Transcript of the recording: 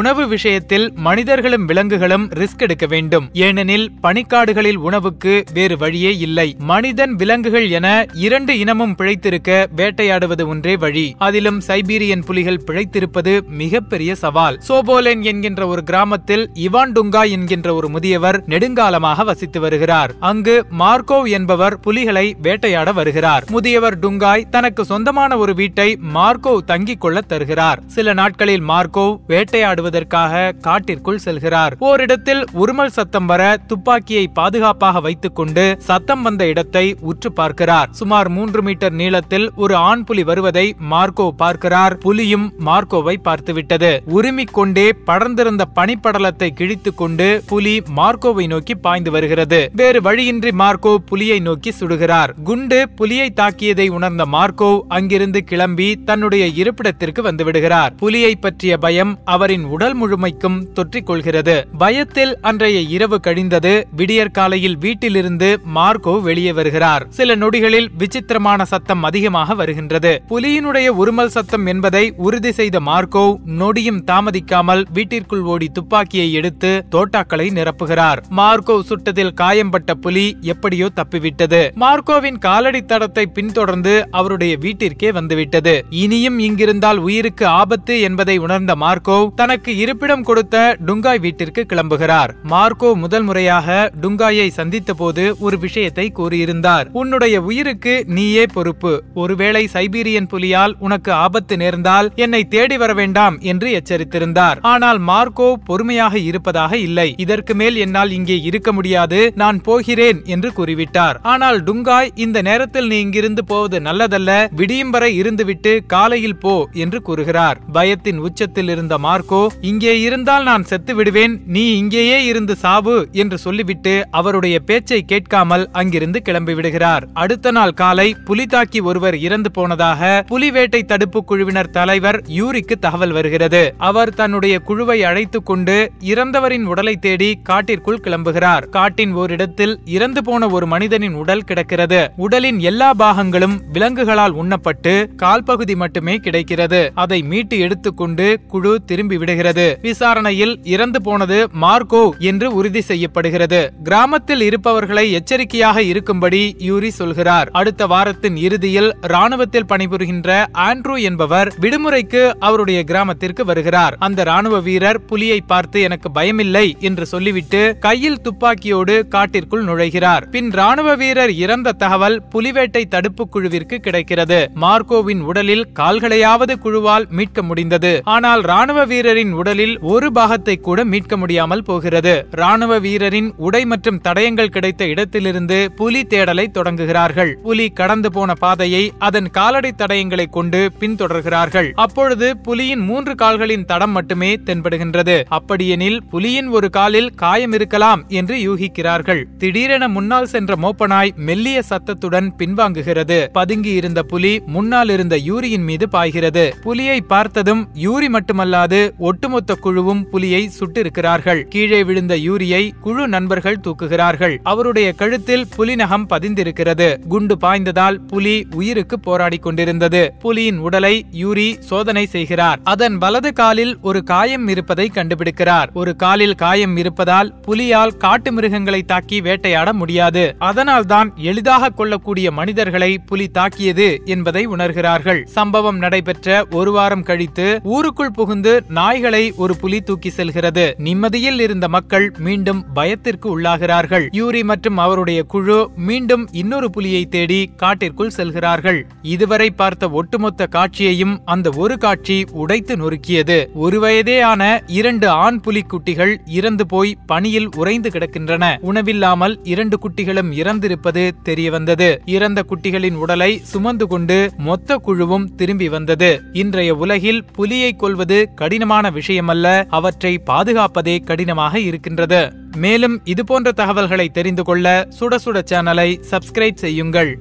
உணவு விஷயத்தில் மனிதர்களும் விலங்குகளும் ரிஸ்க் எடுக்க வேண்டும் ஏனெனில் பனிக்காடுகளில் உணவுக்கு வேறு வழியே இல்லை மனிதன் விலங்குகள் என இரண்டு இனமும் பிழைத்திருக்க வேட்டையாடுவது ஒன்றே வழி அதிலும் சைபீரியன் புலிகள் பிழைத்திருப்பது மிகப்பெரிய சவால் சோபோலேன் என்கின்ற ஒரு கிராமத்தில் இவான் டுங்கா என்கின்ற ஒரு முதியவர் நெடுங்காலமாக வசித்து வருகிறார் அங்கு மார்கோவ் என்பவர் புலிகளை வேட்டையாட வருகிறார் முதியவர் டுங்காய் தனக்கு சொந்தமான ஒரு வீட்டை மார்கோவ் தங்கிக் கொள்ள தருகிறார் சில நாட்களில் மார்கோவ் வேட்டையாடுவது கொள்வதற்காக காட்டிற்குள் செல்கிறார் ஓரிடத்தில் உருமல் சத்தம் வர துப்பாக்கியை பாதுகாப்பாக வைத்துக் கொண்டு சத்தம் வந்த இடத்தை உற்று பார்க்கிறார் சுமார் மூன்று மீட்டர் நீளத்தில் ஒரு ஆண் புலி வருவதை மார்க்கோ பார்க்கிறார் புலியும் மார்க்கோவை பார்த்துவிட்டது உருமிக் கொண்டே படர்ந்திருந்த பனிப்படலத்தை கிழித்துக் கொண்டு புலி மார்க்கோவை நோக்கி பாய்ந்து வருகிறது வேறு வழியின்றி மார்க்கோ புலியை நோக்கி சுடுகிறார் குண்டு புலியை தாக்கியதை உணர்ந்த மார்க்கோ அங்கிருந்து கிளம்பி தன்னுடைய இருப்பிடத்திற்கு வந்துவிடுகிறார் புலியை பற்றிய பயம் அவரின் உடல் முழுமைக்கும் தொற்றிக் கொள்கிறது பயத்தில் அன்றைய இரவு கழிந்தது விடியற்காலையில் வீட்டிலிருந்து மார்க்கோ வெளியே வருகிறார் சில நொடிகளில் விசித்திரமான சத்தம் அதிகமாக வருகின்றது புலியினுடைய உருமல் சத்தம் என்பதை உறுதி செய்த மார்க்கோ நொடியும் தாமதிக்காமல் வீட்டிற்குள் ஓடி துப்பாக்கியை எடுத்து தோட்டாக்களை நிரப்புகிறார் மார்க்கோ சுட்டதில் காயம்பட்ட புலி எப்படியோ தப்பிவிட்டது மார்க்கோவின் காலடி தடத்தை பின்தொடர்ந்து அவருடைய வீட்டிற்கே வந்துவிட்டது இனியும் இங்கிருந்தால் உயிருக்கு ஆபத்து என்பதை உணர்ந்த மார்கோவ் தனக்கு தனக்கு இருப்பிடம் கொடுத்த டுங்காய் வீட்டிற்கு கிளம்புகிறார் மார்க்கோ முதல் முறையாக டுங்காயை சந்தித்த போது ஒரு விஷயத்தை கூறியிருந்தார் உன்னுடைய உயிருக்கு நீயே பொறுப்பு ஒருவேளை சைபீரியன் புலியால் உனக்கு ஆபத்து நேர்ந்தால் என்னை தேடி வர வேண்டாம் என்று எச்சரித்திருந்தார் ஆனால் மார்க்கோ பொறுமையாக இருப்பதாக இல்லை இதற்கு மேல் என்னால் இங்கே இருக்க முடியாது நான் போகிறேன் என்று கூறிவிட்டார் ஆனால் டுங்காய் இந்த நேரத்தில் நீ இங்கிருந்து போவது நல்லதல்ல விடியும் வரை இருந்துவிட்டு காலையில் போ என்று கூறுகிறார் பயத்தின் உச்சத்தில் இருந்த மார்க்கோ இங்கே இருந்தால் நான் செத்து விடுவேன் நீ இங்கேயே இருந்து சாவு என்று சொல்லிவிட்டு அவருடைய பேச்சை கேட்காமல் அங்கிருந்து கிளம்பி விடுகிறார் அடுத்த நாள் காலை புலி தாக்கி ஒருவர் இறந்து போனதாக புலிவேட்டை தடுப்பு குழுவினர் தலைவர் யூரிக்கு தகவல் வருகிறது அவர் தன்னுடைய குழுவை அழைத்துக் கொண்டு இறந்தவரின் உடலை தேடி காட்டிற்குள் கிளம்புகிறார் காட்டின் ஓரிடத்தில் இறந்து போன ஒரு மனிதனின் உடல் கிடக்கிறது உடலின் எல்லா பாகங்களும் விலங்குகளால் உண்ணப்பட்டு கால்பகுதி மட்டுமே கிடைக்கிறது அதை மீட்டு எடுத்துக்கொண்டு குழு திரும்பி விடுகிறது செய்யப்படுகிறது விசாரணையில் இறந்து போனது மார்கோ என்று உறுதி செய்யப்படுகிறது கிராமத்தில் இருப்பவர்களை எச்சரிக்கையாக இருக்கும்படி யூரி சொல்கிறார் அடுத்த வாரத்தின் இறுதியில் ராணுவத்தில் பணிபுரிகின்ற ஆண்ட்ரூ என்பவர் விடுமுறைக்கு அவருடைய கிராமத்திற்கு வருகிறார் அந்த ராணுவ வீரர் புலியை பார்த்து எனக்கு பயமில்லை என்று சொல்லிவிட்டு கையில் துப்பாக்கியோடு காட்டிற்குள் நுழைகிறார் பின் ராணுவ வீரர் இறந்த தகவல் புலிவேட்டை தடுப்பு குழுவிற்கு கிடைக்கிறது மார்கோவின் உடலில் கால்களையாவது குழுவால் மீட்க முடிந்தது ஆனால் ராணுவ வீரரின் வீரரின் உடலில் ஒரு பாகத்தை கூட மீட்க முடியாமல் போகிறது ராணுவ வீரரின் உடை மற்றும் தடயங்கள் கிடைத்த இடத்திலிருந்து புலி தேடலை தொடங்குகிறார்கள் புலி கடந்து போன பாதையை அதன் காலடை தடயங்களை கொண்டு பின்தொடர்கிறார்கள் அப்பொழுது புலியின் மூன்று கால்களின் தடம் மட்டுமே தென்படுகின்றது அப்படியெனில் புலியின் ஒரு காலில் காயம் இருக்கலாம் என்று யூகிக்கிறார்கள் திடீரென முன்னால் சென்ற மோப்பனாய் மெல்லிய சத்தத்துடன் பின்வாங்குகிறது பதுங்கி இருந்த புலி முன்னால் இருந்த யூரியின் மீது பாய்கிறது புலியை பார்த்ததும் யூரி மட்டுமல்லாது ஒட்டுமொத்த குழுவும் புலியை சுட்டிருக்கிறார்கள் கீழே விழுந்த யூரியை குழு நண்பர்கள் தூக்குகிறார்கள் அவருடைய கழுத்தில் புலிநகம் பதிந்திருக்கிறது குண்டு பாய்ந்ததால் புலி உயிருக்கு போராடி கொண்டிருந்தது புலியின் உடலை யூரி சோதனை செய்கிறார் அதன் வலது காலில் ஒரு காயம் இருப்பதை கண்டுபிடிக்கிறார் ஒரு காலில் காயம் இருப்பதால் புலியால் காட்டு மிருகங்களை தாக்கி வேட்டையாட முடியாது அதனால்தான் எளிதாக கொள்ளக்கூடிய மனிதர்களை புலி தாக்கியது என்பதை உணர்கிறார்கள் சம்பவம் நடைபெற்ற ஒரு வாரம் கழித்து ஊருக்குள் புகுந்து நாய்கள் புலிகளை ஒரு புலி தூக்கி செல்கிறது நிம்மதியில் இருந்த மக்கள் மீண்டும் பயத்திற்கு உள்ளாகிறார்கள் யூரி மற்றும் அவருடைய குழு மீண்டும் இன்னொரு புலியை தேடி காட்டிற்குள் செல்கிறார்கள் இதுவரை பார்த்த ஒட்டுமொத்த காட்சியையும் அந்த ஒரு காட்சி உடைத்து நொறுக்கியது ஒரு வயதேயான இரண்டு ஆண் புலி குட்டிகள் இறந்து போய் பணியில் உறைந்து கிடக்கின்றன உணவில்லாமல் இரண்டு குட்டிகளும் இறந்திருப்பது தெரியவந்தது இறந்த குட்டிகளின் உடலை சுமந்து கொண்டு மொத்த குழுவும் திரும்பி வந்தது இன்றைய உலகில் புலியை கொள்வது கடினமான விஷயமல்ல அவற்றை பாதுகாப்பதே கடினமாக இருக்கின்றது மேலும் இதுபோன்ற தகவல்களை தெரிந்து கொள்ள சுட சுட சேனலை சப்ஸ்கிரைப் செய்யுங்கள்